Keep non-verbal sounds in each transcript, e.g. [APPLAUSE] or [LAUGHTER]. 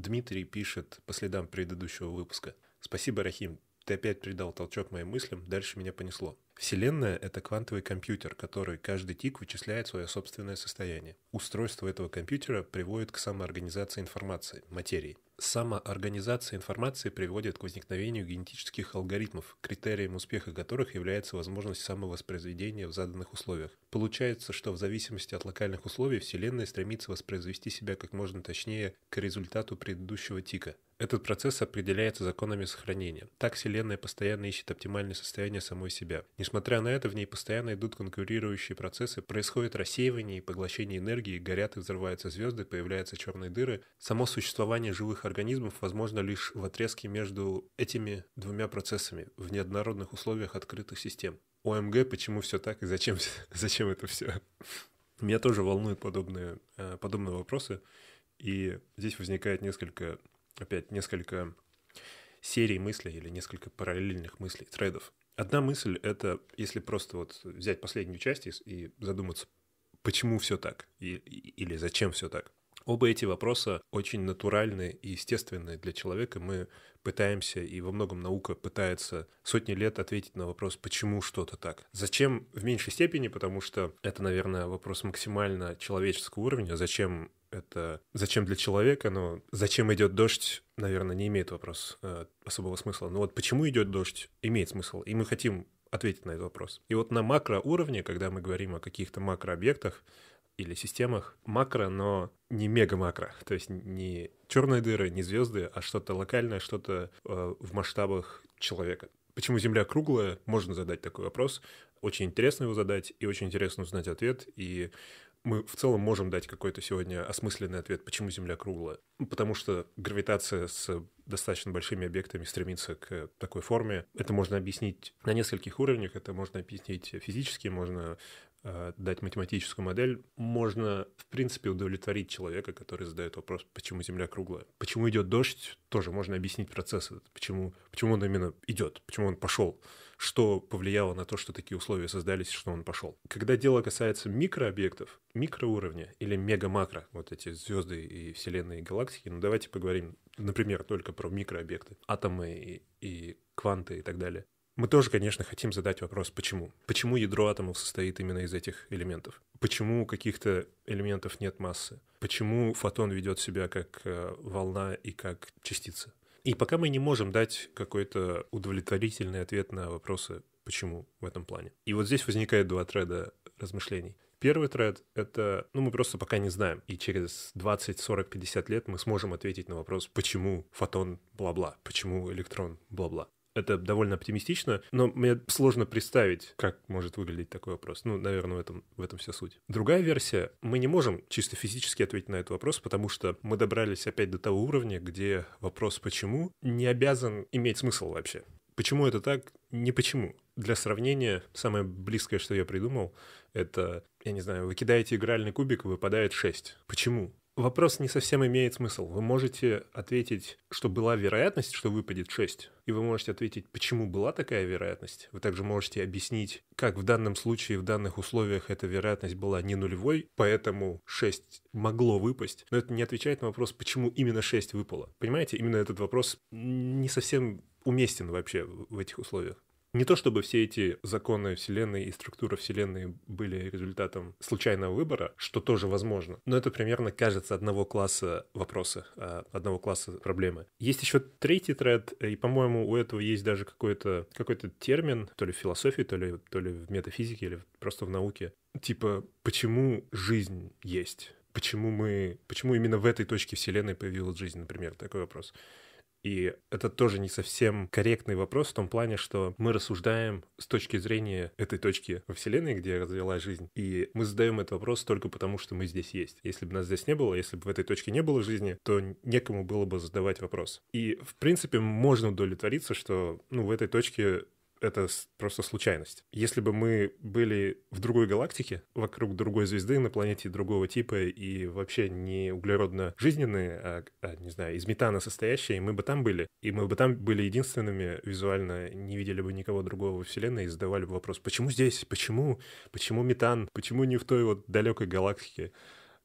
Дмитрий пишет по следам предыдущего выпуска. Спасибо, Рахим. Ты опять придал толчок моим мыслям, дальше меня понесло. Вселенная — это квантовый компьютер, который каждый тик вычисляет свое собственное состояние. Устройство этого компьютера приводит к самоорганизации информации, материи. Самоорганизация информации приводит к возникновению генетических алгоритмов, критерием успеха которых является возможность самовоспроизведения в заданных условиях. Получается, что в зависимости от локальных условий Вселенная стремится воспроизвести себя как можно точнее к результату предыдущего тика – этот процесс определяется законами сохранения. Так Вселенная постоянно ищет оптимальное состояние самой себя. Несмотря на это, в ней постоянно идут конкурирующие процессы, происходит рассеивание и поглощение энергии, горят и взрываются звезды, появляются черные дыры. Само существование живых организмов возможно лишь в отрезке между этими двумя процессами в неоднородных условиях открытых систем. ОМГ, почему все так и зачем, [LAUGHS] зачем это все? Меня тоже волнуют подобные, э, подобные вопросы, и здесь возникает несколько опять несколько серий мыслей или несколько параллельных мыслей, трейдов. Одна мысль — это если просто вот взять последнюю часть и задуматься, почему все так и, или зачем все так. Оба эти вопроса очень натуральны и естественны для человека. Мы пытаемся, и во многом наука пытается сотни лет ответить на вопрос, почему что-то так. Зачем в меньшей степени, потому что это, наверное, вопрос максимально человеческого уровня. Зачем это зачем для человека, но зачем идет дождь, наверное, не имеет вопрос э, особого смысла. Но вот почему идет дождь, имеет смысл. И мы хотим ответить на этот вопрос. И вот на макроуровне, когда мы говорим о каких-то макрообъектах или системах, макро, но не мега-макро, [LAUGHS] то есть не черные дыры, не звезды, а что-то локальное, что-то э, в масштабах человека. Почему Земля круглая? Можно задать такой вопрос. Очень интересно его задать, и очень интересно узнать ответ. И мы в целом можем дать какой-то сегодня осмысленный ответ, почему Земля круглая. Ну, потому что гравитация с достаточно большими объектами стремится к такой форме. Это можно объяснить на нескольких уровнях. Это можно объяснить физически, можно Э, дать математическую модель, можно, в принципе, удовлетворить человека, который задает вопрос, почему Земля круглая. Почему идет дождь, тоже можно объяснить процесс этот. Почему, почему он именно идет, почему он пошел, что повлияло на то, что такие условия создались, что он пошел. Когда дело касается микрообъектов, микроуровня или мега-макро, вот эти звезды и вселенные и галактики, ну давайте поговорим, например, только про микрообъекты, атомы и, и кванты и так далее. Мы тоже, конечно, хотим задать вопрос, почему? Почему ядро атомов состоит именно из этих элементов? Почему каких-то элементов нет массы? Почему фотон ведет себя как э, волна и как частица? И пока мы не можем дать какой-то удовлетворительный ответ на вопросы, почему в этом плане. И вот здесь возникает два треда размышлений. Первый тред — это, ну, мы просто пока не знаем, и через 20, 40, 50 лет мы сможем ответить на вопрос, почему фотон бла-бла, почему электрон бла-бла это довольно оптимистично, но мне сложно представить, как может выглядеть такой вопрос. Ну, наверное, в этом, в этом вся суть. Другая версия. Мы не можем чисто физически ответить на этот вопрос, потому что мы добрались опять до того уровня, где вопрос «почему» не обязан иметь смысл вообще. Почему это так? Не почему. Для сравнения, самое близкое, что я придумал, это, я не знаю, вы кидаете игральный кубик, выпадает 6. Почему? Вопрос не совсем имеет смысл. Вы можете ответить, что была вероятность, что выпадет 6, и вы можете ответить, почему была такая вероятность. Вы также можете объяснить, как в данном случае, в данных условиях эта вероятность была не нулевой, поэтому 6 могло выпасть. Но это не отвечает на вопрос, почему именно 6 выпало. Понимаете, именно этот вопрос не совсем уместен вообще в этих условиях. Не то чтобы все эти законы Вселенной и структура Вселенной были результатом случайного выбора, что тоже возможно, но это примерно кажется одного класса вопросы, а, одного класса проблемы. Есть еще третий тред, и, по-моему, у этого есть даже какой-то какой термин, то ли в философии, то ли, то ли в метафизике, или просто в науке. Типа, почему жизнь есть? Почему мы... Почему именно в этой точке Вселенной появилась жизнь, например? Такой вопрос. И это тоже не совсем корректный вопрос в том плане, что мы рассуждаем с точки зрения этой точки во Вселенной, где развилась жизнь, и мы задаем этот вопрос только потому, что мы здесь есть. Если бы нас здесь не было, если бы в этой точке не было жизни, то некому было бы задавать вопрос. И, в принципе, можно удовлетвориться, что ну, в этой точке это просто случайность. Если бы мы были в другой галактике, вокруг другой звезды, на планете другого типа и вообще не углеродно-жизненные, а, а, не знаю, из метана состоящие, мы бы там были, и мы бы там были единственными визуально, не видели бы никого другого во Вселенной и задавали бы вопрос, почему здесь, почему, почему метан, почему не в той вот далекой галактике?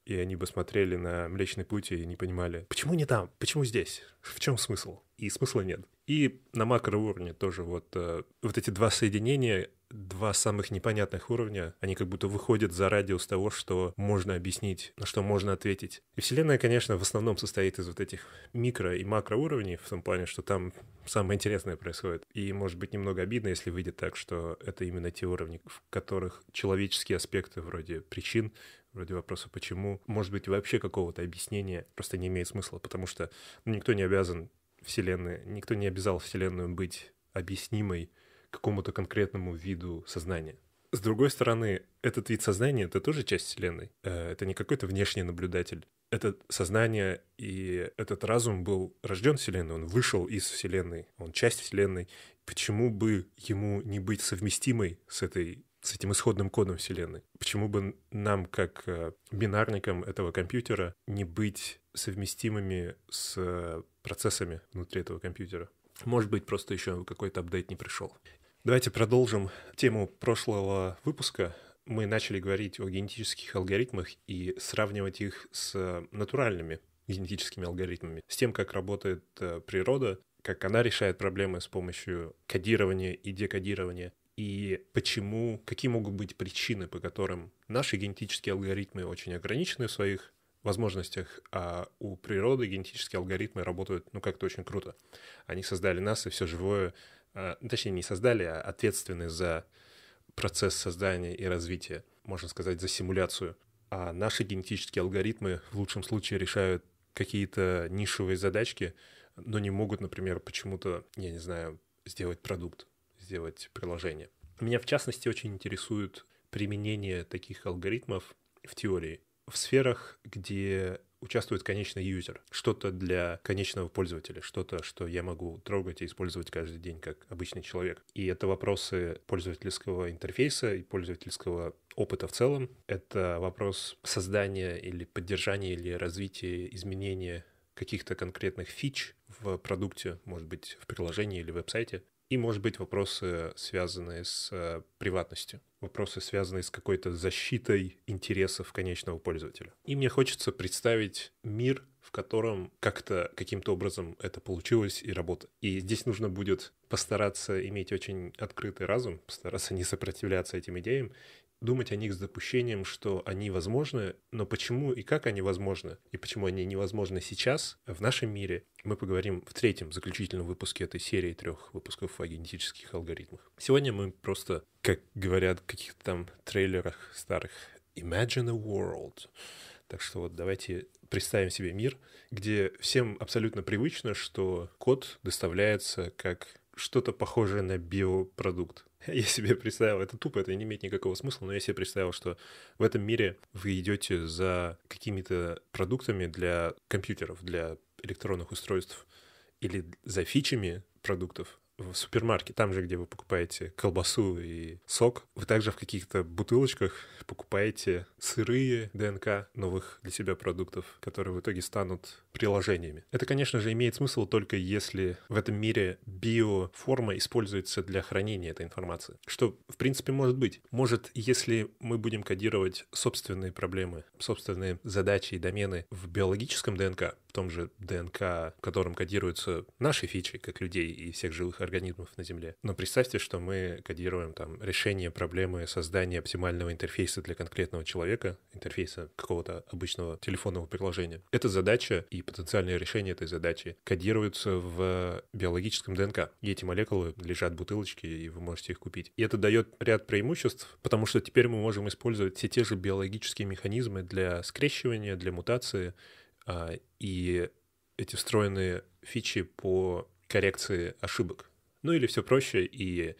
и они бы смотрели на Млечный Путь и не понимали, почему не там, почему здесь, в чем смысл? И смысла нет. И на макроуровне тоже вот, э, вот эти два соединения, два самых непонятных уровня, они как будто выходят за радиус того, что можно объяснить, на что можно ответить. И Вселенная, конечно, в основном состоит из вот этих микро- и макроуровней, в том плане, что там самое интересное происходит. И может быть немного обидно, если выйдет так, что это именно те уровни, в которых человеческие аспекты вроде причин, вроде вопроса «почему?», может быть, вообще какого-то объяснения просто не имеет смысла, потому что ну, никто не обязан Вселенная, никто не обязал Вселенную быть объяснимой какому-то конкретному виду сознания. С другой стороны, этот вид сознания — это тоже часть Вселенной. Э, это не какой-то внешний наблюдатель. Это сознание и этот разум был рожден Вселенной, он вышел из Вселенной, он часть Вселенной. Почему бы ему не быть совместимой с этой с этим исходным кодом Вселенной. Почему бы нам, как э, бинарникам этого компьютера, не быть совместимыми с э, процессами внутри этого компьютера. Может быть, просто еще какой-то апдейт не пришел. Давайте продолжим тему прошлого выпуска. Мы начали говорить о генетических алгоритмах и сравнивать их с э, натуральными генетическими алгоритмами, с тем, как работает э, природа, как она решает проблемы с помощью кодирования и декодирования, и почему, какие могут быть причины, по которым наши генетические алгоритмы очень ограничены в своих возможностях, а у природы генетические алгоритмы работают, ну, как-то очень круто. Они создали нас, и все живое, а, ну, точнее, не создали, а ответственны за процесс создания и развития, можно сказать, за симуляцию. А наши генетические алгоритмы в лучшем случае решают какие-то нишевые задачки, но не могут, например, почему-то, я не знаю, сделать продукт, сделать приложение. Меня в частности очень интересует применение таких алгоритмов в теории в сферах, где участвует конечный юзер, что-то для конечного пользователя, что-то, что я могу трогать и использовать каждый день как обычный человек. И это вопросы пользовательского интерфейса и пользовательского опыта в целом. Это вопрос создания или поддержания или развития изменения каких-то конкретных фич в продукте, может быть, в приложении или веб-сайте. И, может быть, вопросы, связанные с э, приватностью вопросы, связанные с какой-то защитой интересов конечного пользователя. И мне хочется представить мир, в котором как-то каким-то образом это получилось и работает. И здесь нужно будет постараться иметь очень открытый разум, постараться не сопротивляться этим идеям думать о них с допущением, что они возможны, но почему и как они возможны, и почему они невозможны сейчас в нашем мире, мы поговорим в третьем заключительном выпуске этой серии трех выпусков о генетических алгоритмах. Сегодня мы просто, как говорят в каких-то там трейлерах старых, imagine a world. Так что вот давайте представим себе мир, где всем абсолютно привычно, что код доставляется как что-то похожее на биопродукт [LAUGHS] я себе представил, это тупо, это не имеет никакого смысла, но я себе представил, что в этом мире вы идете за какими-то продуктами для компьютеров, для электронных устройств или за фичами продуктов, в супермаркете, там же, где вы покупаете колбасу и сок, вы также в каких-то бутылочках покупаете сырые ДНК новых для себя продуктов, которые в итоге станут приложениями. Это, конечно же, имеет смысл только если в этом мире биоформа используется для хранения этой информации. Что, в принципе, может быть. Может, если мы будем кодировать собственные проблемы, собственные задачи и домены в биологическом ДНК, том же ДНК, в котором кодируются наши фичи, как людей и всех живых организмов на Земле. Но представьте, что мы кодируем там решение проблемы создания оптимального интерфейса для конкретного человека, интерфейса какого-то обычного телефонного приложения. Эта задача и потенциальное решение этой задачи кодируются в биологическом ДНК. И эти молекулы лежат в бутылочке, и вы можете их купить. И это дает ряд преимуществ, потому что теперь мы можем использовать все те же биологические механизмы для скрещивания, для мутации, а, и эти встроенные фичи по коррекции ошибок. Ну или все проще, и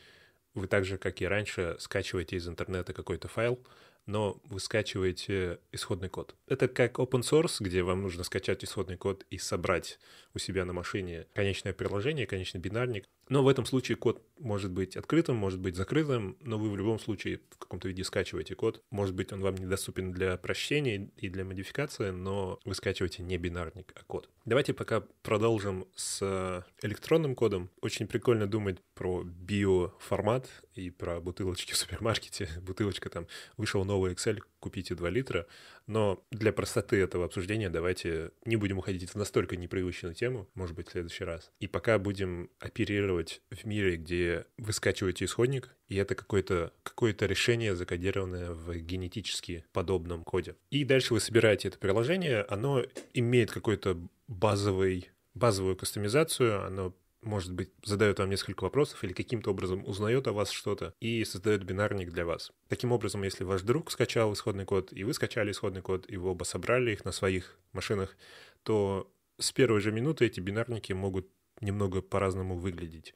вы так же, как и раньше, скачиваете из интернета какой-то файл, но вы скачиваете исходный код. Это как open source, где вам нужно скачать исходный код и собрать у себя на машине конечное приложение, конечный бинарник. Но в этом случае код может быть открытым, может быть закрытым, но вы в любом случае в каком-то виде скачиваете код. Может быть, он вам недоступен для прощения и для модификации, но вы скачиваете не бинарник, а код. Давайте пока продолжим с электронным кодом. Очень прикольно думать про биоформат и про бутылочки в супермаркете. Бутылочка там, вышел новый Excel, купите 2 литра. Но для простоты этого обсуждения давайте не будем уходить в настолько непривычную тему, может быть, в следующий раз. И пока будем оперировать функционировать в мире, где вы скачиваете исходник, и это какое-то какое решение, закодированное в генетически подобном коде. И дальше вы собираете это приложение, оно имеет какой-то базовый, базовую кастомизацию, оно может быть, задает вам несколько вопросов или каким-то образом узнает о вас что-то и создает бинарник для вас. Таким образом, если ваш друг скачал исходный код, и вы скачали исходный код, и вы оба собрали их на своих машинах, то с первой же минуты эти бинарники могут немного по-разному выглядеть.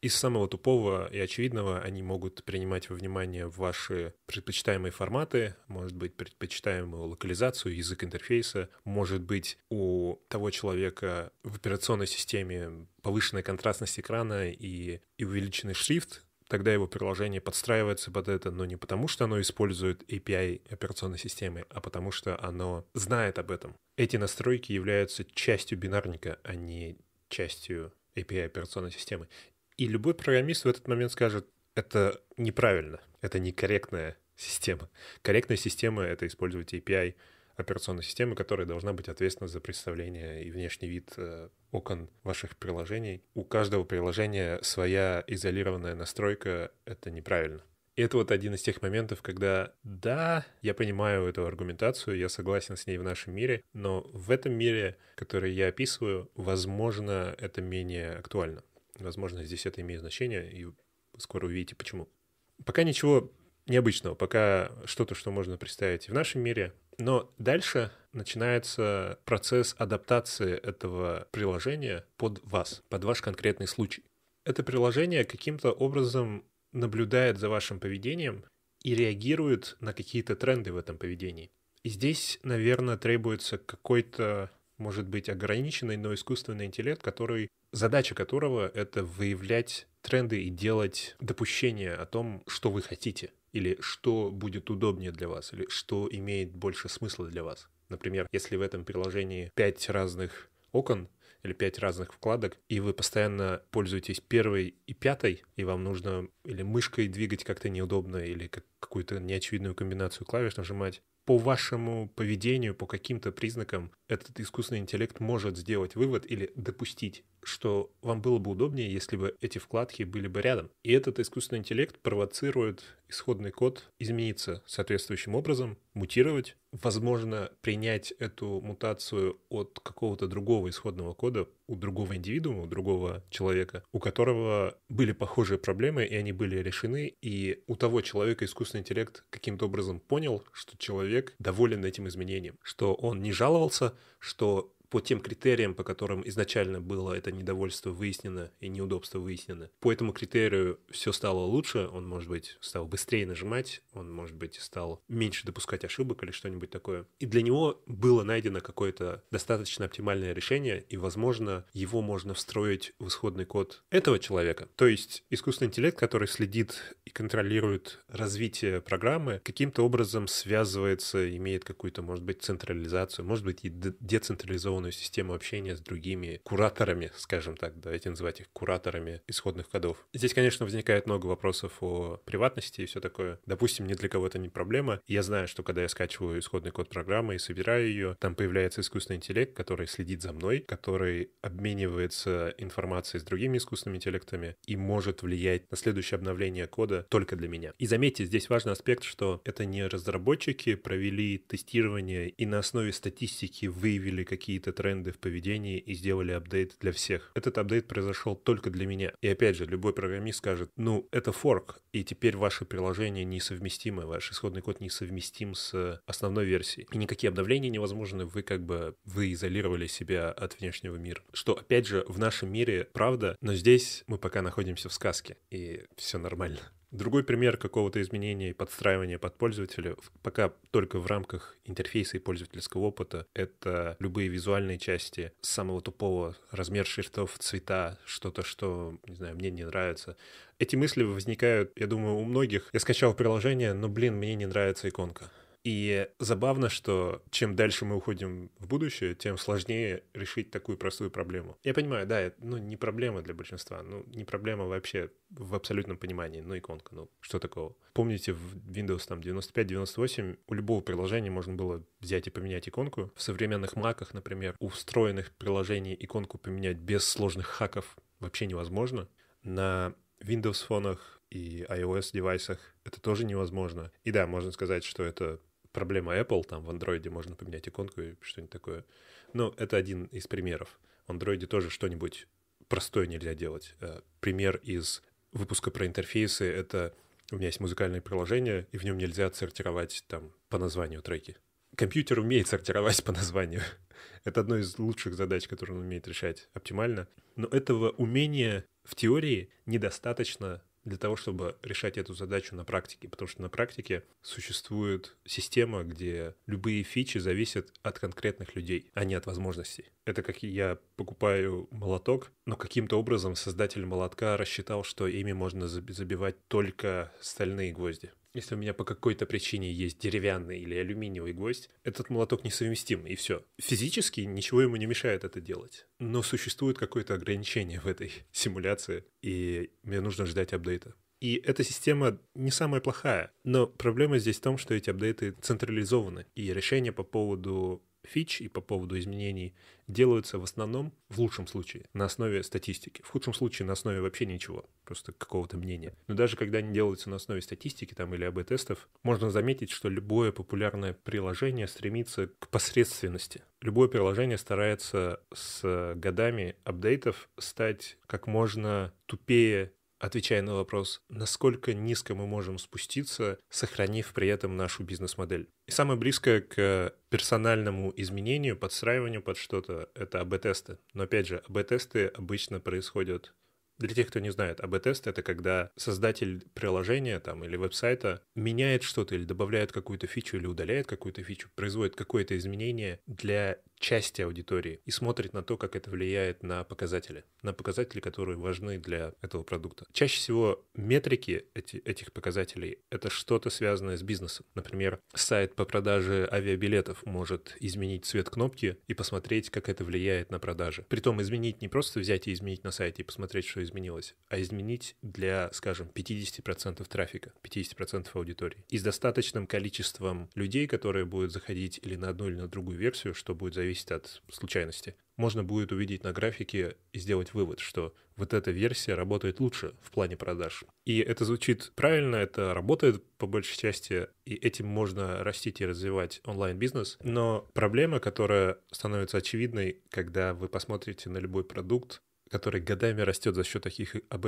Из самого тупого и очевидного они могут принимать во внимание ваши предпочитаемые форматы, может быть, предпочитаемую локализацию, язык интерфейса, может быть, у того человека в операционной системе повышенная контрастность экрана и, и увеличенный шрифт, тогда его приложение подстраивается под это, но не потому, что оно использует API операционной системы, а потому что оно знает об этом. Эти настройки являются частью бинарника, а не частью API операционной системы. И любой программист в этот момент скажет, это неправильно, это некорректная система. Корректная система — это использовать API операционной системы, которая должна быть ответственна за представление и внешний вид э, окон ваших приложений. У каждого приложения своя изолированная настройка — это неправильно это вот один из тех моментов, когда да, я понимаю эту аргументацию, я согласен с ней в нашем мире, но в этом мире, который я описываю, возможно, это менее актуально. Возможно, здесь это имеет значение, и скоро увидите почему. Пока ничего необычного, пока что-то, что можно представить в нашем мире. Но дальше начинается процесс адаптации этого приложения под вас, под ваш конкретный случай. Это приложение каким-то образом наблюдает за вашим поведением и реагирует на какие-то тренды в этом поведении. И здесь, наверное, требуется какой-то, может быть, ограниченный, но искусственный интеллект, который, задача которого — это выявлять тренды и делать допущение о том, что вы хотите, или что будет удобнее для вас, или что имеет больше смысла для вас. Например, если в этом приложении пять разных окон, или пять разных вкладок, и вы постоянно пользуетесь первой и пятой, и вам нужно или мышкой двигать как-то неудобно, или какую-то неочевидную комбинацию клавиш нажимать, по вашему поведению, по каким-то признакам этот искусственный интеллект может сделать вывод или допустить, что вам было бы удобнее, если бы эти вкладки были бы рядом. И этот искусственный интеллект провоцирует исходный код измениться соответствующим образом, мутировать, возможно, принять эту мутацию от какого-то другого исходного кода у другого индивидуума, у другого человека, у которого были похожие проблемы, и они были решены, и у того человека искусственный интеллект каким-то образом понял, что человек доволен этим изменением, что он не жаловался, что по тем критериям, по которым изначально было это недовольство выяснено и неудобство выяснено. По этому критерию все стало лучше, он, может быть, стал быстрее нажимать, он, может быть, стал меньше допускать ошибок или что-нибудь такое. И для него было найдено какое-то достаточно оптимальное решение, и, возможно, его можно встроить в исходный код этого человека. То есть искусственный интеллект, который следит и контролирует развитие программы, каким-то образом связывается, имеет какую-то, может быть, централизацию, может быть, и децентрализованную организованную систему общения с другими кураторами, скажем так, давайте называть их кураторами исходных кодов. Здесь, конечно, возникает много вопросов о приватности и все такое. Допустим, ни для кого это не проблема. Я знаю, что когда я скачиваю исходный код программы и собираю ее, там появляется искусственный интеллект, который следит за мной, который обменивается информацией с другими искусственными интеллектами и может влиять на следующее обновление кода только для меня. И заметьте, здесь важный аспект, что это не разработчики провели тестирование и на основе статистики выявили какие-то тренды в поведении и сделали апдейт для всех. Этот апдейт произошел только для меня. И опять же, любой программист скажет, ну, это форк, и теперь ваше приложение несовместимо, ваш исходный код несовместим с основной версией. И никакие обновления невозможны, вы как бы, вы изолировали себя от внешнего мира. Что, опять же, в нашем мире правда, но здесь мы пока находимся в сказке, и все нормально. Другой пример какого-то изменения и подстраивания под пользователя пока только в рамках интерфейса и пользовательского опыта — это любые визуальные части самого тупого, размер шрифтов, цвета, что-то, что, не знаю, мне не нравится. Эти мысли возникают, я думаю, у многих. Я скачал приложение, но, блин, мне не нравится иконка. И забавно, что чем дальше мы уходим в будущее, тем сложнее решить такую простую проблему. Я понимаю, да, это ну, не проблема для большинства, ну не проблема вообще в абсолютном понимании, ну иконка, ну что такого. Помните, в Windows там 95-98 у любого приложения можно было взять и поменять иконку. В современных маках, например, у встроенных приложений иконку поменять без сложных хаков вообще невозможно. На Windows фонах и iOS девайсах это тоже невозможно. И да, можно сказать, что это проблема Apple, там в Android можно поменять иконку и что-нибудь такое. Но это один из примеров. В Android тоже что-нибудь простое нельзя делать. Э, пример из выпуска про интерфейсы — это у меня есть музыкальное приложение, и в нем нельзя сортировать там по названию треки. Компьютер умеет сортировать по названию. [LAUGHS] это одна из лучших задач, которую он умеет решать оптимально. Но этого умения в теории недостаточно для того, чтобы решать эту задачу на практике, потому что на практике существует система, где любые фичи зависят от конкретных людей, а не от возможностей. Это как я покупаю молоток, но каким-то образом создатель молотка рассчитал, что ими можно забивать только стальные гвозди если у меня по какой-то причине есть деревянный или алюминиевый гвоздь, этот молоток несовместим, и все. Физически ничего ему не мешает это делать. Но существует какое-то ограничение в этой [LAUGHS] симуляции, и мне нужно ждать апдейта. И эта система не самая плохая, но проблема здесь в том, что эти апдейты централизованы, и решение по поводу фич и по поводу изменений делаются в основном, в лучшем случае, на основе статистики. В худшем случае на основе вообще ничего, просто какого-то мнения. Но даже когда они делаются на основе статистики там, или АБ-тестов, можно заметить, что любое популярное приложение стремится к посредственности. Любое приложение старается с годами апдейтов стать как можно тупее отвечая на вопрос, насколько низко мы можем спуститься, сохранив при этом нашу бизнес-модель. И самое близкое к персональному изменению, подстраиванию под что-то, это АБ-тесты. Но опять же, АБ-тесты обычно происходят для тех, кто не знает, АБ-тест — это когда создатель приложения там, или веб-сайта меняет что-то или добавляет какую-то фичу или удаляет какую-то фичу, производит какое-то изменение для части аудитории и смотрит на то, как это влияет на показатели, на показатели, которые важны для этого продукта. Чаще всего метрики эти, этих показателей — это что-то связанное с бизнесом. Например, сайт по продаже авиабилетов может изменить цвет кнопки и посмотреть, как это влияет на продажи. Притом изменить не просто взять и изменить на сайте и посмотреть, что изменилось, а изменить для, скажем, 50% трафика, 50% аудитории. И с достаточным количеством людей, которые будут заходить или на одну, или на другую версию, что будет зависеть зависеть от случайности. Можно будет увидеть на графике и сделать вывод, что вот эта версия работает лучше в плане продаж. И это звучит правильно, это работает по большей части, и этим можно растить и развивать онлайн-бизнес. Но проблема, которая становится очевидной, когда вы посмотрите на любой продукт, который годами растет за счет таких АБ,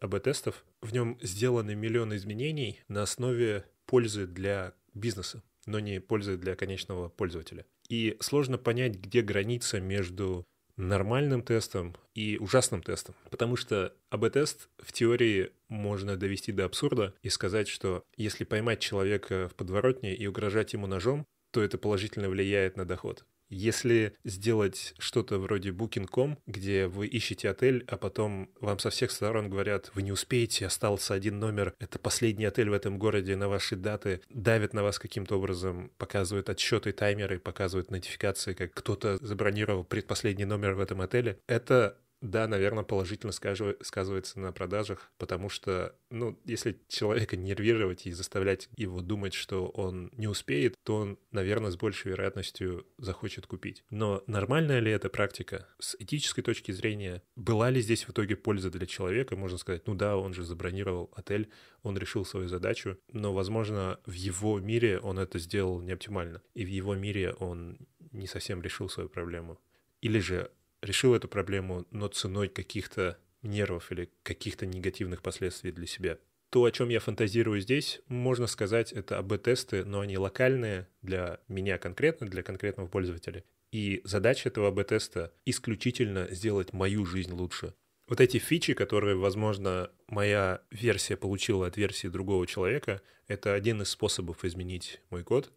АБ-тестов, в нем сделаны миллионы изменений на основе пользы для бизнеса, но не пользы для конечного пользователя. И сложно понять, где граница между нормальным тестом и ужасным тестом. Потому что АБ-тест в теории можно довести до абсурда и сказать, что если поймать человека в подворотне и угрожать ему ножом, то это положительно влияет на доход. Если сделать что-то вроде Booking.com, где вы ищете отель, а потом вам со всех сторон говорят, вы не успеете, остался один номер, это последний отель в этом городе на ваши даты, давят на вас каким-то образом, показывают отсчеты, таймеры, показывают нотификации, как кто-то забронировал предпоследний номер в этом отеле, это да, наверное, положительно сказывается на продажах, потому что, ну, если человека нервировать и заставлять его думать, что он не успеет, то он, наверное, с большей вероятностью захочет купить. Но нормальная ли эта практика? С этической точки зрения, была ли здесь в итоге польза для человека? Можно сказать, ну да, он же забронировал отель, он решил свою задачу, но, возможно, в его мире он это сделал не оптимально, и в его мире он не совсем решил свою проблему. Или же решил эту проблему, но ценой каких-то нервов или каких-то негативных последствий для себя. То, о чем я фантазирую здесь, можно сказать, это АБ-тесты, но они локальные для меня конкретно, для конкретного пользователя. И задача этого АБ-теста исключительно сделать мою жизнь лучше. Вот эти фичи, которые, возможно, моя версия получила от версии другого человека, это один из способов изменить мой код.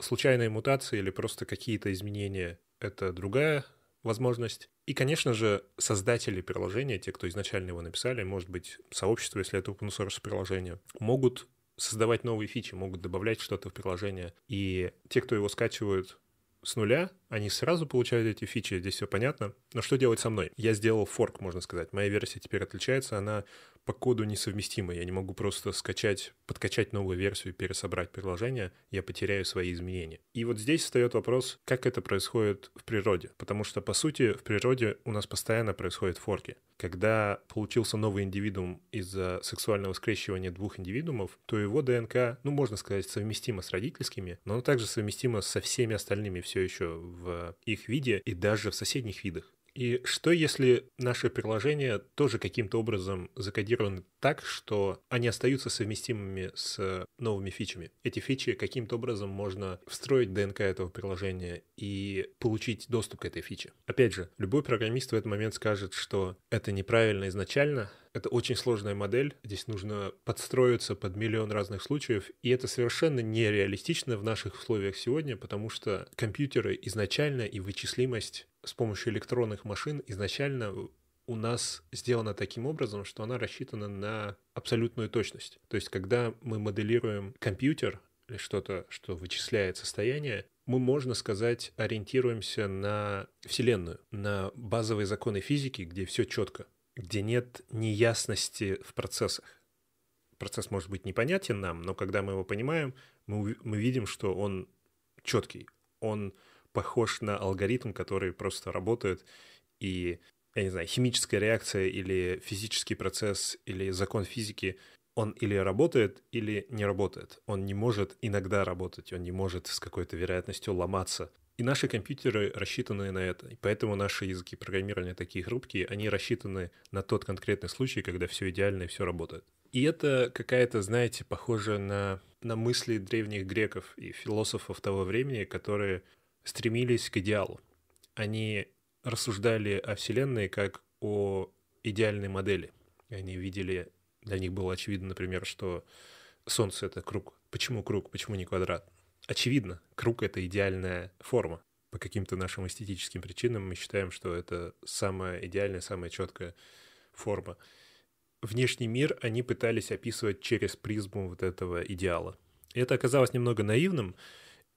Случайные мутации или просто какие-то изменения это другая возможность. И, конечно же, создатели приложения, те, кто изначально его написали, может быть, сообщество, если это open source приложение, могут создавать новые фичи, могут добавлять что-то в приложение. И те, кто его скачивают с нуля, они сразу получают эти фичи, здесь все понятно. Но что делать со мной? Я сделал форк, можно сказать. Моя версия теперь отличается, она по коду несовместимы. Я не могу просто скачать, подкачать новую версию и пересобрать приложение. Я потеряю свои изменения. И вот здесь встает вопрос, как это происходит в природе. Потому что, по сути, в природе у нас постоянно происходят форки. Когда получился новый индивидуум из-за сексуального скрещивания двух индивидуумов, то его ДНК, ну, можно сказать, совместимо с родительскими, но она также совместима со всеми остальными все еще в их виде и даже в соседних видах. И что, если наши приложения тоже каким-то образом закодированы так, что они остаются совместимыми с новыми фичами? Эти фичи каким-то образом можно встроить ДНК этого приложения и получить доступ к этой фиче. Опять же, любой программист в этот момент скажет, что это неправильно изначально, это очень сложная модель, здесь нужно подстроиться под миллион разных случаев, и это совершенно нереалистично в наших условиях сегодня, потому что компьютеры изначально и вычислимость с помощью электронных машин изначально у нас сделана таким образом, что она рассчитана на абсолютную точность. То есть, когда мы моделируем компьютер или что-то, что вычисляет состояние, мы, можно сказать, ориентируемся на Вселенную, на базовые законы физики, где все четко, где нет неясности в процессах. Процесс может быть непонятен нам, но когда мы его понимаем, мы, мы видим, что он четкий, он похож на алгоритм, который просто работает, и, я не знаю, химическая реакция или физический процесс или закон физики, он или работает, или не работает. Он не может иногда работать, он не может с какой-то вероятностью ломаться. И наши компьютеры рассчитаны на это. И поэтому наши языки программирования такие хрупкие, они рассчитаны на тот конкретный случай, когда все идеально и все работает. И это какая-то, знаете, похоже на, на мысли древних греков и философов того времени, которые стремились к идеалу. Они рассуждали о Вселенной как о идеальной модели. Они видели, для них было очевидно, например, что Солнце — это круг. Почему круг? Почему не квадрат? Очевидно, круг — это идеальная форма. По каким-то нашим эстетическим причинам мы считаем, что это самая идеальная, самая четкая форма. Внешний мир они пытались описывать через призму вот этого идеала. И это оказалось немного наивным,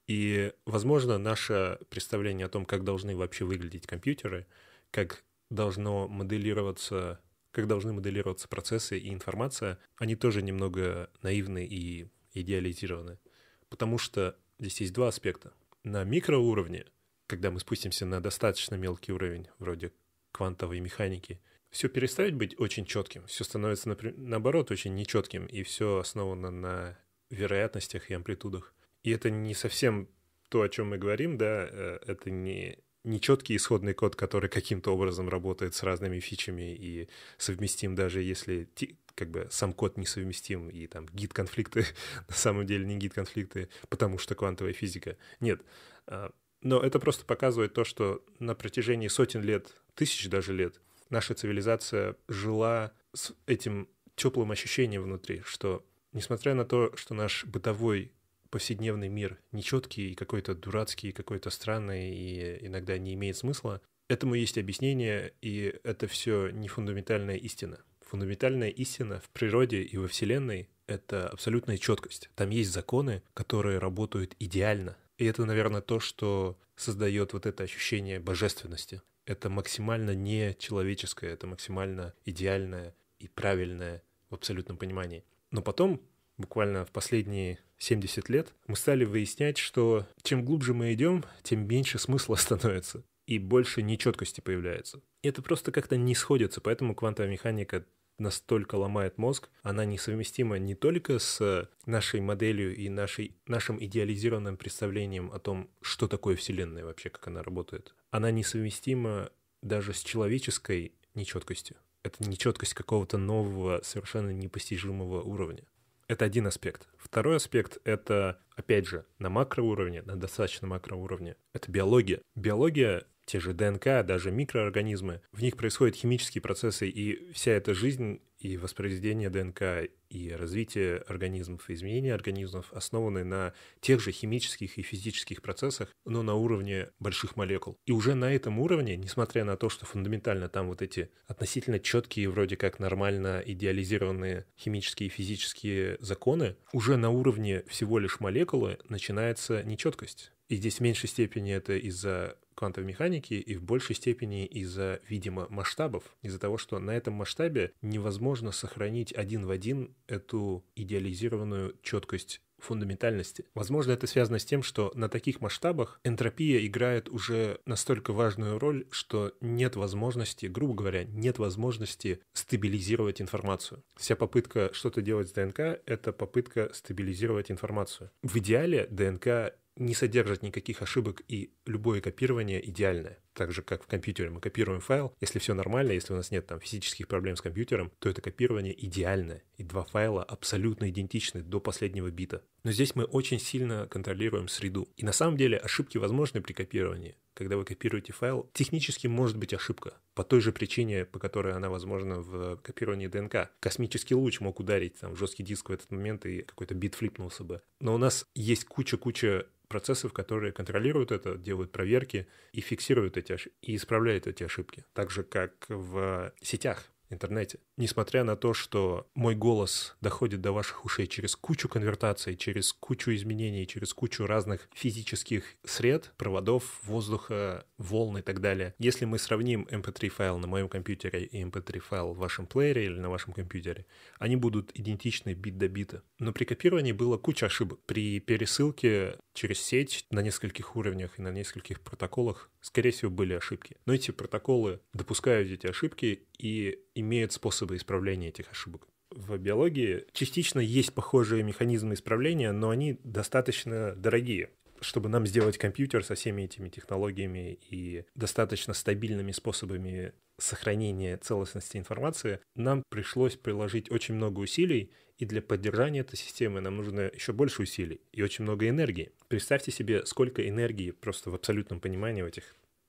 и, возможно, наше представление о том, как должны вообще выглядеть компьютеры, как должно моделироваться, как должны моделироваться процессы и информация, они тоже немного наивны и идеализированы. Потому что здесь есть два аспекта. На микроуровне, когда мы спустимся на достаточно мелкий уровень, вроде квантовой механики, все перестает быть очень четким, все становится, наоборот, очень нечетким, и все основано на вероятностях и амплитудах. И это не совсем то, о чем мы говорим, да, э, это не нечеткий исходный код, который каким-то образом работает с разными фичами и совместим, даже если как бы сам код несовместим и там гид-конфликты [LAUGHS] на самом деле не гид-конфликты, потому что квантовая физика. Нет. А, но это просто показывает то, что на протяжении сотен лет, тысяч даже лет, наша цивилизация жила с этим теплым ощущением внутри, что несмотря на то, что наш бытовой повседневный мир нечеткий, и какой-то дурацкий, какой-то странный и иногда не имеет смысла. Этому есть объяснение, и это все не фундаментальная истина. Фундаментальная истина в природе и во Вселенной — это абсолютная четкость. Там есть законы, которые работают идеально. И это, наверное, то, что создает вот это ощущение божественности. Это максимально не человеческое, это максимально идеальное и правильное в абсолютном понимании. Но потом, буквально в последние 70 лет, мы стали выяснять, что чем глубже мы идем, тем меньше смысла [LAUGHS] становится и больше нечеткости появляется. Это просто как-то не сходится, поэтому квантовая механика настолько ломает мозг, она несовместима не только с нашей моделью и нашей, нашим идеализированным представлением о том, что такое Вселенная вообще, как она работает. Она несовместима даже с человеческой нечеткостью. Это нечеткость какого-то нового, совершенно непостижимого уровня. Это один аспект. Второй аспект — это, опять же, на макроуровне, на достаточно макроуровне, это биология. Биология те же ДНК, даже микроорганизмы. В них происходят химические процессы, и вся эта жизнь и воспроизведение ДНК, и развитие организмов, и изменение организмов основаны на тех же химических и физических процессах, но на уровне больших молекул. И уже на этом уровне, несмотря на то, что фундаментально там вот эти относительно четкие, вроде как нормально идеализированные химические и физические законы, уже на уровне всего лишь молекулы начинается нечеткость. И здесь в меньшей степени это из-за квантовой механики и в большей степени из-за, видимо, масштабов, из-за того, что на этом масштабе невозможно сохранить один в один эту идеализированную четкость фундаментальности. Возможно, это связано с тем, что на таких масштабах энтропия играет уже настолько важную роль, что нет возможности, грубо говоря, нет возможности стабилизировать информацию. Вся попытка что-то делать с ДНК — это попытка стабилизировать информацию. В идеале ДНК не содержит никаких ошибок, и любое копирование идеальное. Так же, как в компьютере мы копируем файл, если все нормально, если у нас нет там физических проблем с компьютером, то это копирование идеальное, и два файла абсолютно идентичны до последнего бита. Но здесь мы очень сильно контролируем среду. И на самом деле ошибки возможны при копировании. Когда вы копируете файл, технически может быть ошибка. По той же причине, по которой она возможна в копировании ДНК. Космический луч мог ударить там, в жесткий диск в этот момент, и какой-то бит флипнулся бы. Но у нас есть куча-куча процессов, которые контролируют это, делают проверки и фиксируют эти ошибки, и исправляют эти ошибки. Так же, как в сетях, интернете несмотря на то, что мой голос доходит до ваших ушей через кучу конвертаций, через кучу изменений, через кучу разных физических сред, проводов, воздуха, волн и так далее. Если мы сравним MP3 файл на моем компьютере и MP3 файл в вашем плеере или на вашем компьютере, они будут идентичны бит до бита. Но при копировании было куча ошибок. При пересылке через сеть на нескольких уровнях и на нескольких протоколах, скорее всего, были ошибки. Но эти протоколы допускают эти ошибки и имеют способ способы исправления этих ошибок. В биологии частично есть похожие механизмы исправления, но они достаточно дорогие чтобы нам сделать компьютер со всеми этими технологиями и достаточно стабильными способами сохранения целостности информации, нам пришлось приложить очень много усилий, и для поддержания этой системы нам нужно еще больше усилий и очень много энергии. Представьте себе, сколько энергии просто в абсолютном понимании в этих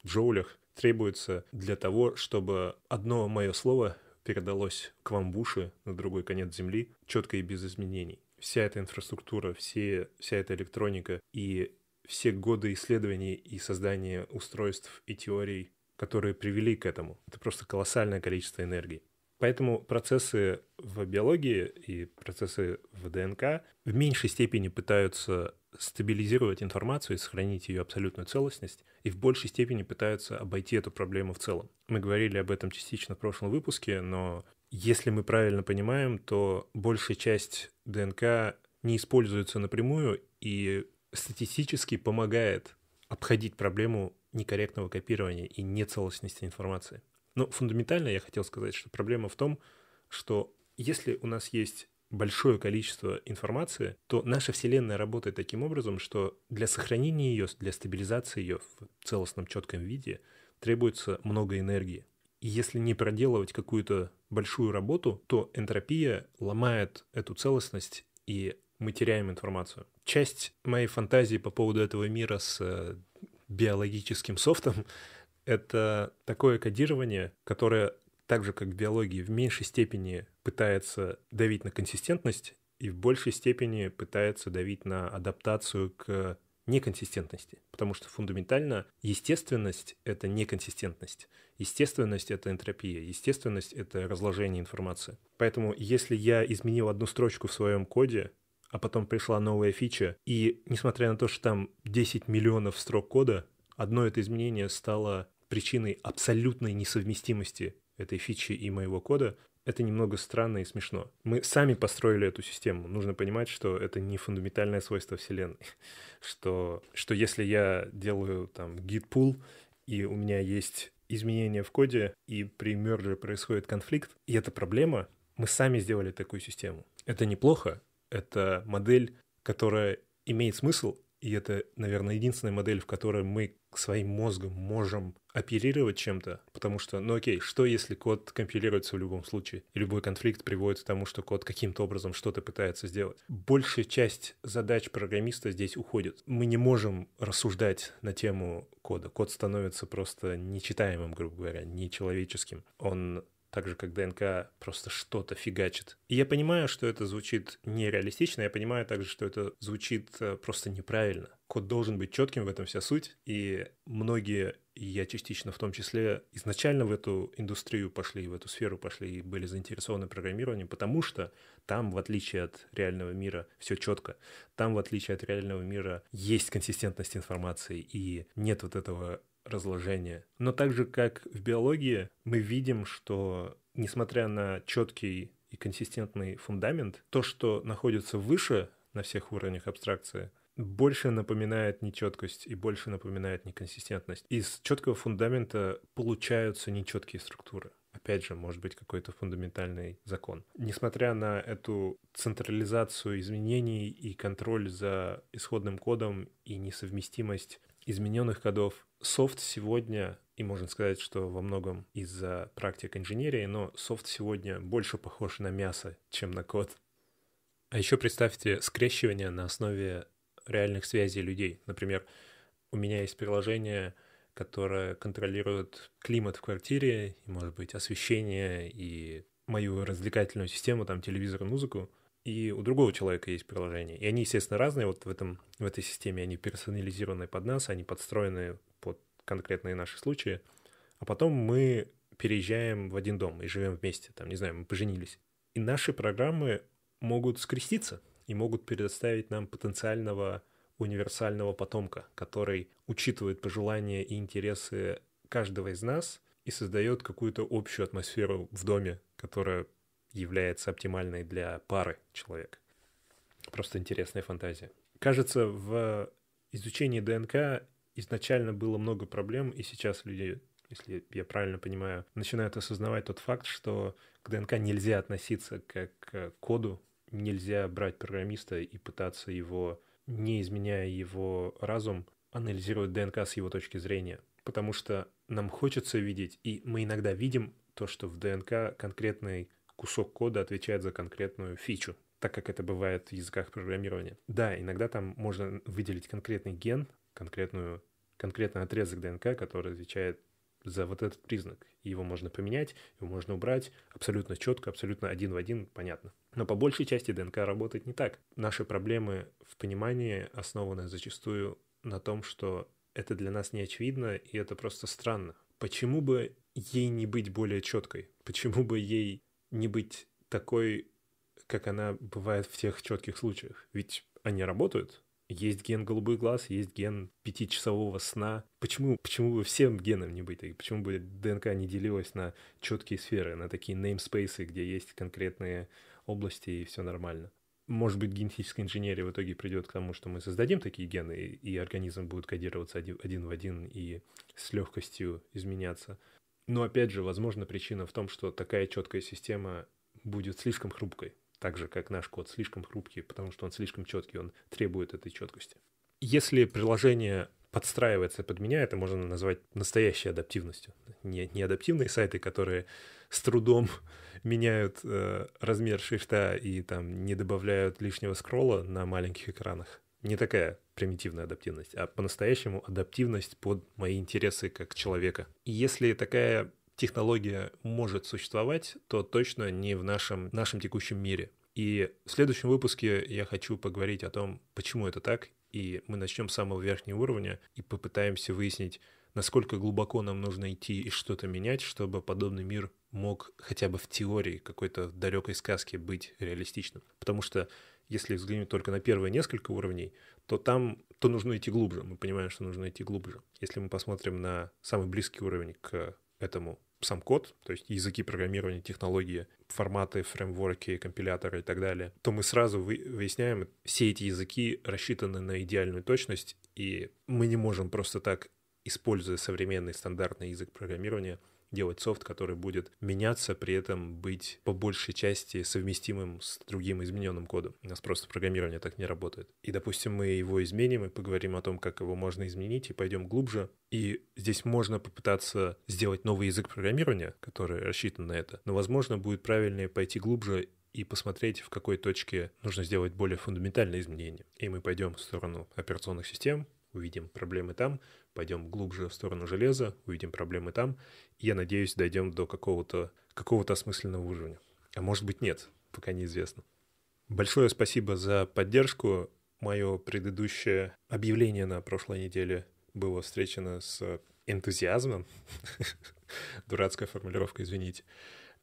джоулях требуется для того, чтобы одно мое слово передалось к Вамбуши на другой конец Земли четко и без изменений. Вся эта инфраструктура, все, вся эта электроника и все годы исследований и создания устройств и теорий, которые привели к этому. Это просто колоссальное количество энергии. Поэтому процессы в биологии и процессы в ДНК в меньшей степени пытаются стабилизировать информацию и сохранить ее абсолютную целостность, и в большей степени пытаются обойти эту проблему в целом. Мы говорили об этом частично в прошлом выпуске, но если мы правильно понимаем, то большая часть ДНК не используется напрямую и статистически помогает обходить проблему некорректного копирования и нецелостности информации. Но фундаментально я хотел сказать, что проблема в том, что если у нас есть большое количество информации, то наша Вселенная работает таким образом, что для сохранения ее, для стабилизации ее в целостном четком виде требуется много энергии. И если не проделывать какую-то большую работу, то энтропия ломает эту целостность, и мы теряем информацию. Часть моей фантазии по поводу этого мира с э, биологическим софтом это такое кодирование, которое так же, как в биологии, в меньшей степени пытается давить на консистентность и в большей степени пытается давить на адаптацию к неконсистентности. Потому что фундаментально естественность — это неконсистентность. Естественность — это энтропия. Естественность — это разложение информации. Поэтому если я изменил одну строчку в своем коде, а потом пришла новая фича, и несмотря на то, что там 10 миллионов строк кода, одно это изменение стало причиной абсолютной несовместимости этой фичи и моего кода, это немного странно и смешно. Мы сами построили эту систему. Нужно понимать, что это не фундаментальное свойство Вселенной. [LAUGHS] Что, что если я делаю там git pull и у меня есть изменения в коде, и при мерже происходит конфликт, и это проблема, мы сами сделали такую систему. Это неплохо, это модель, которая имеет смысл, и это, наверное, единственная модель, в которой мы своим мозгом можем оперировать чем-то, потому что, ну окей, что если код компилируется в любом случае, и любой конфликт приводит к тому, что код каким-то образом что-то пытается сделать. Большая часть задач программиста здесь уходит. Мы не можем рассуждать на тему кода. Код становится просто нечитаемым, грубо говоря, нечеловеческим. Он так же, как ДНК просто что-то фигачит. И я понимаю, что это звучит нереалистично, я понимаю также, что это звучит э, просто неправильно. Код должен быть четким, в этом вся суть, и многие, и я частично в том числе, изначально в эту индустрию пошли, в эту сферу пошли и были заинтересованы программированием, потому что там, в отличие от реального мира, все четко. Там, в отличие от реального мира, есть консистентность информации, и нет вот этого разложения. Но так же, как в биологии, мы видим, что несмотря на четкий и консистентный фундамент, то, что находится выше на всех уровнях абстракции, больше напоминает нечеткость и больше напоминает неконсистентность. Из четкого фундамента получаются нечеткие структуры. Опять же, может быть какой-то фундаментальный закон. Несмотря на эту централизацию изменений и контроль за исходным кодом и несовместимость измененных кодов, софт сегодня, и можно сказать, что во многом из-за практик инженерии, но софт сегодня больше похож на мясо, чем на код. А еще представьте скрещивание на основе реальных связей людей. Например, у меня есть приложение, которое контролирует климат в квартире, и, может быть, освещение и мою развлекательную систему, там, телевизор, музыку. И у другого человека есть приложение. И они, естественно, разные. Вот в, этом, в этой системе они персонализированы под нас, они подстроены конкретные наши случаи, а потом мы переезжаем в один дом и живем вместе, там, не знаю, мы поженились. И наши программы могут скреститься и могут предоставить нам потенциального универсального потомка, который учитывает пожелания и интересы каждого из нас и создает какую-то общую атмосферу в доме, которая является оптимальной для пары человек. Просто интересная фантазия. Кажется, в изучении ДНК изначально было много проблем, и сейчас люди, если я правильно понимаю, начинают осознавать тот факт, что к ДНК нельзя относиться как к коду, нельзя брать программиста и пытаться его, не изменяя его разум, анализировать ДНК с его точки зрения. Потому что нам хочется видеть, и мы иногда видим то, что в ДНК конкретный кусок кода отвечает за конкретную фичу, так как это бывает в языках программирования. Да, иногда там можно выделить конкретный ген, конкретную, конкретный отрезок ДНК, который отвечает за вот этот признак. его можно поменять, его можно убрать абсолютно четко, абсолютно один в один, понятно. Но по большей части ДНК работает не так. Наши проблемы в понимании основаны зачастую на том, что это для нас не очевидно, и это просто странно. Почему бы ей не быть более четкой? Почему бы ей не быть такой, как она бывает в тех четких случаях? Ведь они работают, есть ген голубых глаз, есть ген пятичасового сна. Почему, почему бы всем генам не быть? Почему бы ДНК не делилась на четкие сферы, на такие неймспейсы, где есть конкретные области и все нормально? Может быть, генетическая инженерия в итоге придет к тому, что мы создадим такие гены, и организм будет кодироваться один, один в один и с легкостью изменяться. Но опять же, возможно, причина в том, что такая четкая система будет слишком хрупкой так же, как наш код, слишком хрупкий, потому что он слишком четкий, он требует этой четкости. Если приложение подстраивается под меня, это можно назвать настоящей адаптивностью. Не, не адаптивные сайты, которые с трудом [LAUGHS] меняют э, размер шрифта и там не добавляют лишнего скролла на маленьких экранах. Не такая примитивная адаптивность, а по-настоящему адаптивность под мои интересы как человека. И если такая технология может существовать, то точно не в нашем, нашем текущем мире. И в следующем выпуске я хочу поговорить о том, почему это так, и мы начнем с самого верхнего уровня и попытаемся выяснить, насколько глубоко нам нужно идти и что-то менять, чтобы подобный мир мог хотя бы в теории какой-то далекой сказки быть реалистичным. Потому что если взглянуть только на первые несколько уровней, то там то нужно идти глубже. Мы понимаем, что нужно идти глубже. Если мы посмотрим на самый близкий уровень к этому сам код, то есть языки программирования, технологии, форматы, фреймворки, компиляторы и так далее, то мы сразу выясняем, все эти языки рассчитаны на идеальную точность, и мы не можем просто так, используя современный стандартный язык программирования, делать софт, который будет меняться, при этом быть по большей части совместимым с другим измененным кодом. У нас просто программирование так не работает. И, допустим, мы его изменим и поговорим о том, как его можно изменить, и пойдем глубже. И здесь можно попытаться сделать новый язык программирования, который рассчитан на это. Но, возможно, будет правильнее пойти глубже и посмотреть, в какой точке нужно сделать более фундаментальные изменения. И мы пойдем в сторону операционных систем, увидим проблемы там, пойдем глубже в сторону железа, увидим проблемы там, и, я надеюсь, дойдем до какого-то какого осмысленного уровня. А может быть нет, пока неизвестно. Большое спасибо за поддержку. Мое предыдущее объявление на прошлой неделе было встречено с энтузиазмом. [LAUGHS] Дурацкая формулировка, извините.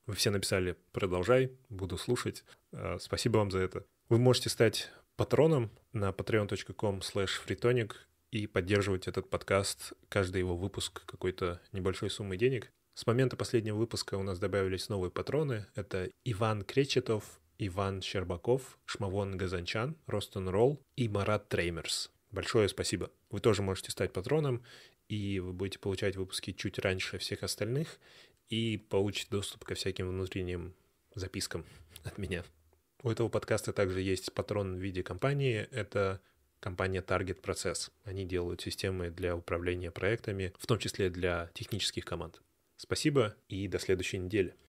Вы все написали «продолжай», буду слушать. А, спасибо вам за это. Вы можете стать патроном на patreon.com slash freetonic и поддерживать этот подкаст, каждый его выпуск какой-то небольшой суммой денег. С момента последнего выпуска у нас добавились новые патроны. Это Иван Кречетов, Иван Щербаков, Шмавон Газанчан, Ростон Ролл и Марат Треймерс. Большое спасибо. Вы тоже можете стать патроном, и вы будете получать выпуски чуть раньше всех остальных и получить доступ ко всяким внутренним запискам от меня. У этого подкаста также есть патрон в виде компании. Это компания Target Process. Они делают системы для управления проектами, в том числе для технических команд. Спасибо и до следующей недели.